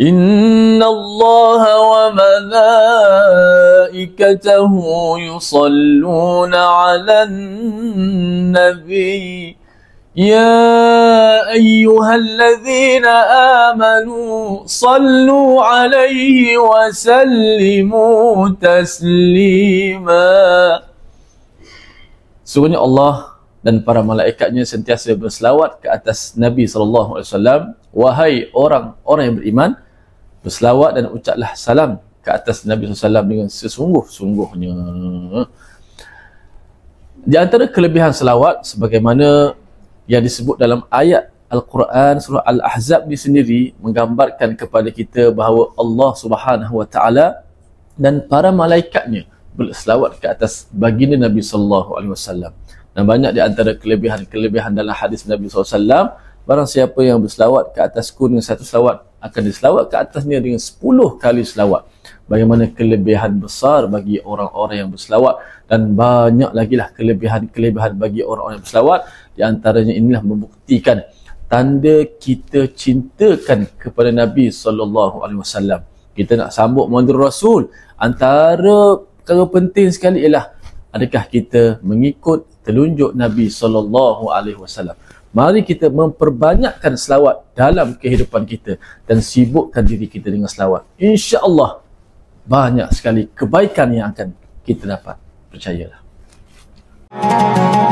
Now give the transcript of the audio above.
إن الله وملائكته يصلون على النبي يا أيها الذين آمنوا صلوا عليه وسلموا تسليما Sungguhnya Allah dan para malaikatnya sentiasa berselawat ke atas Nabi SAW Wahai orang-orang yang beriman, berselawat dan ucaplah salam ke atas Nabi SAW dengan sesungguh-sungguhnya. Di antara kelebihan selawat, sebagaimana yang disebut dalam ayat Al-Quran surah Al-Ahzab ini sendiri menggambarkan kepada kita bahawa Allah Subhanahu Wa Taala dan para malaikatnya berselawat ke atas baginda Nabi Sallallahu Alaihi Wasallam. Dan banyak di antara kelebihan-kelebihan dalam hadis Nabi Sallallahu Alaihi Wasallam Barang siapa yang berselawat ke atasku dengan satu selawat, akan diselawat ke atasnya dengan sepuluh kali selawat. Bagaimana kelebihan besar bagi orang-orang yang berselawat dan banyak lagi lah kelebihan-kelebihan bagi orang-orang yang berselawat. Di antaranya inilah membuktikan tanda kita cintakan kepada Nabi saw. Kita nak sambut mandir Rasul. Antara perkara penting sekali ialah adakah kita mengikut telunjuk Nabi sallallahu alaihi wasallam. Mari kita memperbanyakkan selawat dalam kehidupan kita dan sibukkan diri kita dengan selawat. Insya-Allah banyak sekali kebaikan yang akan kita dapat. Percayalah. Thank you.